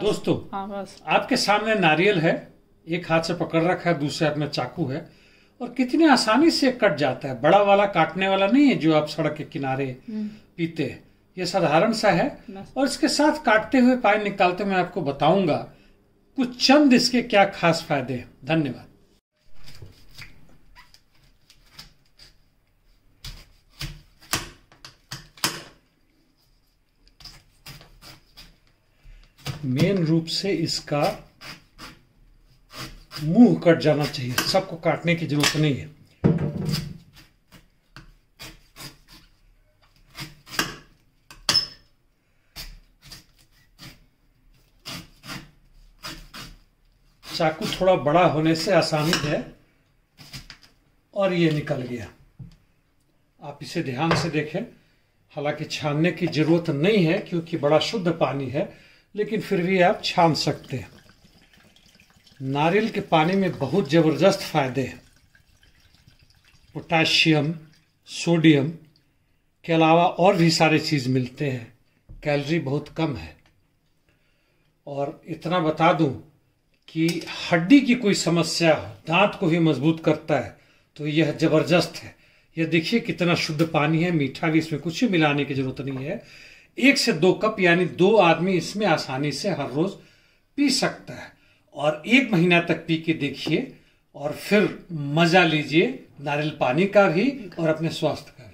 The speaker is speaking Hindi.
दोस्तों हाँ बस आपके सामने नारियल है एक हाथ से पकड़ रखा है दूसरे हाथ में चाकू है और कितने आसानी से कट जाता है बड़ा वाला काटने वाला नहीं है जो आप सड़क के किनारे हम्म। पीते हैं ये साधारण सा है और इसके साथ काटते हुए पानी निकालते मैं आपको बताऊंगा कुछ चंद इसके क्या खास फायदे हैं धन्यवाद मेन रूप से इसका मुंह कट जाना चाहिए सबको काटने की जरूरत नहीं है चाकू थोड़ा बड़ा होने से आसानी है और ये निकल गया आप इसे ध्यान से देखें हालांकि छानने की जरूरत नहीं है क्योंकि बड़ा शुद्ध पानी है लेकिन फिर भी आप छान सकते हैं नारियल के पानी में बहुत ज़बरदस्त फायदे हैं पोटाशियम सोडियम के अलावा और भी सारे चीज़ मिलते हैं कैलरी बहुत कम है और इतना बता दूं कि हड्डी की कोई समस्या हो दांत को भी मजबूत करता है तो यह ज़बरदस्त है यह देखिए कितना शुद्ध पानी है मीठा भी इसमें कुछ भी मिलाने की ज़रूरत नहीं है एक से दो कप यानी दो आदमी इसमें आसानी से हर रोज पी सकता है और एक महीना तक पी के देखिए और फिर मजा लीजिए नारियल पानी का भी और अपने स्वास्थ्य का